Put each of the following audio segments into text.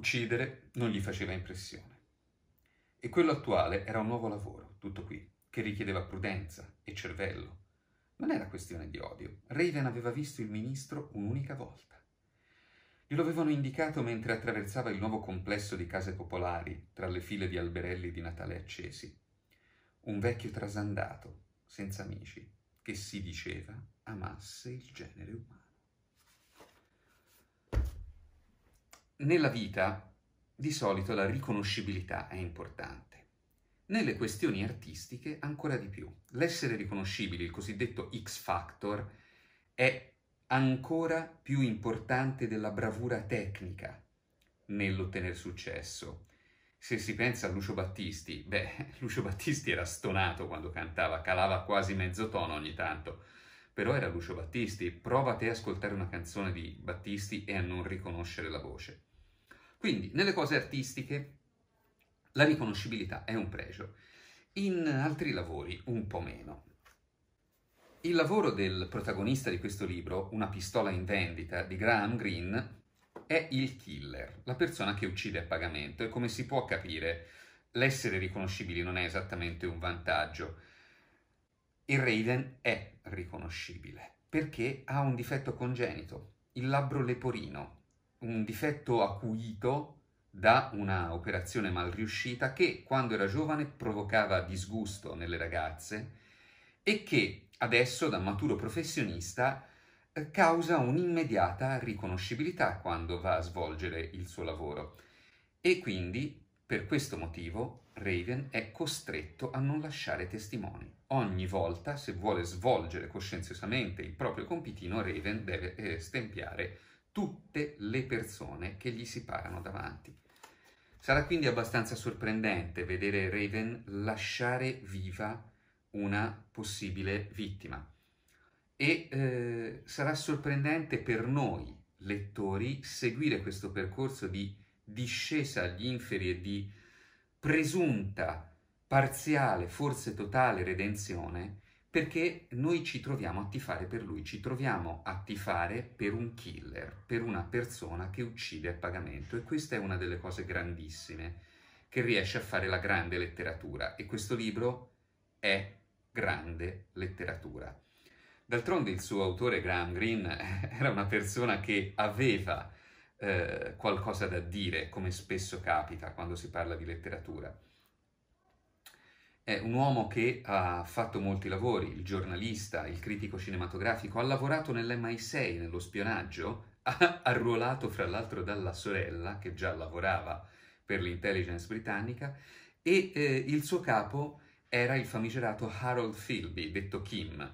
Uccidere non gli faceva impressione. E quello attuale era un nuovo lavoro, tutto qui, che richiedeva prudenza e cervello. Non era questione di odio. Raven aveva visto il ministro un'unica volta. Glielo avevano indicato mentre attraversava il nuovo complesso di case popolari tra le file di alberelli di Natale accesi. Un vecchio trasandato, senza amici, che si diceva amasse il genere umano. Nella vita di solito la riconoscibilità è importante. Nelle questioni artistiche ancora di più. L'essere riconoscibili, il cosiddetto X factor, è ancora più importante della bravura tecnica nell'ottenere successo. Se si pensa a Lucio Battisti, beh, Lucio Battisti era stonato quando cantava, calava quasi mezzo tono ogni tanto, però era Lucio Battisti. Prova te a ascoltare una canzone di Battisti e a non riconoscere la voce. Quindi nelle cose artistiche la riconoscibilità è un pregio, in altri lavori un po' meno. Il lavoro del protagonista di questo libro, Una pistola in vendita, di Graham Greene, è il killer, la persona che uccide a pagamento e come si può capire l'essere riconoscibili non è esattamente un vantaggio. Il Raiden è riconoscibile perché ha un difetto congenito, il labbro leporino, un difetto acuito da una operazione mal riuscita che quando era giovane provocava disgusto nelle ragazze e che adesso da maturo professionista eh, causa un'immediata riconoscibilità quando va a svolgere il suo lavoro e quindi per questo motivo Raven è costretto a non lasciare testimoni. Ogni volta se vuole svolgere coscienziosamente il proprio compitino Raven deve eh, stempiare tutte le persone che gli si parano davanti. Sarà quindi abbastanza sorprendente vedere Raven lasciare viva una possibile vittima e eh, sarà sorprendente per noi lettori seguire questo percorso di discesa agli inferi e di presunta, parziale, forse totale redenzione perché noi ci troviamo a tifare per lui, ci troviamo a tifare per un killer, per una persona che uccide a pagamento e questa è una delle cose grandissime che riesce a fare la grande letteratura e questo libro è grande letteratura. D'altronde il suo autore Graham Greene era una persona che aveva eh, qualcosa da dire, come spesso capita quando si parla di letteratura. È un uomo che ha fatto molti lavori, il giornalista, il critico cinematografico, ha lavorato nell'MI6, nello spionaggio, ha arruolato fra l'altro dalla sorella, che già lavorava per l'intelligence britannica, e eh, il suo capo era il famigerato Harold Philby, detto Kim.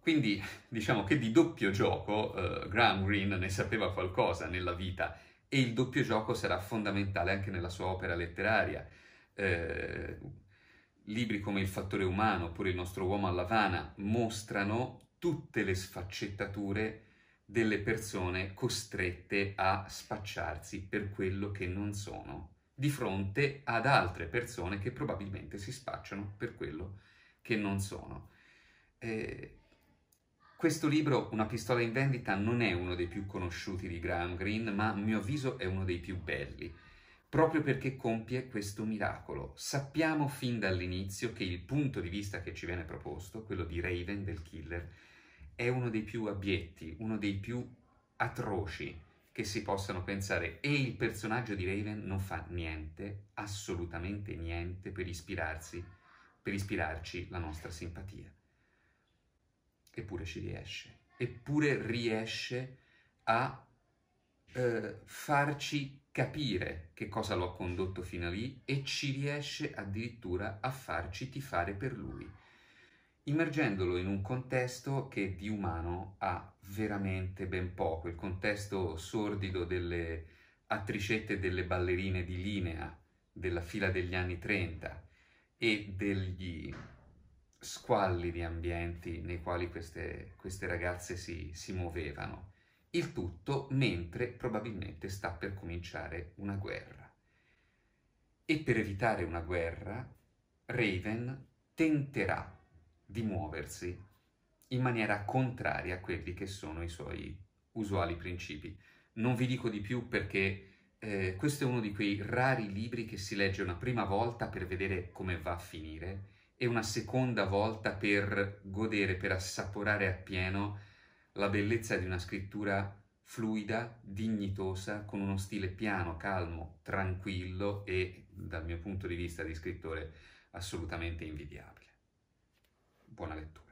Quindi diciamo che di doppio gioco eh, Graham Greene ne sapeva qualcosa nella vita e il doppio gioco sarà fondamentale anche nella sua opera letteraria. Eh, libri come Il fattore umano oppure Il nostro uomo alla Lavana mostrano tutte le sfaccettature delle persone costrette a spacciarsi per quello che non sono di fronte ad altre persone che probabilmente si spacciano per quello che non sono. Eh, questo libro, Una pistola in vendita, non è uno dei più conosciuti di Graham Greene, ma a mio avviso è uno dei più belli proprio perché compie questo miracolo. Sappiamo fin dall'inizio che il punto di vista che ci viene proposto, quello di Raven, del killer, è uno dei più abietti, uno dei più atroci che si possano pensare e il personaggio di Raven non fa niente, assolutamente niente per ispirarsi, per ispirarci la nostra simpatia. Eppure ci riesce, eppure riesce a eh, farci capire che cosa lo ha condotto fino a lì e ci riesce addirittura a farci tifare per lui, immergendolo in un contesto che di umano ha veramente ben poco, il contesto sordido delle attricette e delle ballerine di linea della fila degli anni 30 e degli squallidi ambienti nei quali queste, queste ragazze si, si muovevano. Il tutto mentre probabilmente sta per cominciare una guerra. E per evitare una guerra, Raven tenterà di muoversi in maniera contraria a quelli che sono i suoi usuali principi. Non vi dico di più perché eh, questo è uno di quei rari libri che si legge una prima volta per vedere come va a finire e una seconda volta per godere, per assaporare appieno la bellezza di una scrittura fluida, dignitosa, con uno stile piano, calmo, tranquillo e, dal mio punto di vista di scrittore, assolutamente invidiabile. Buona lettura.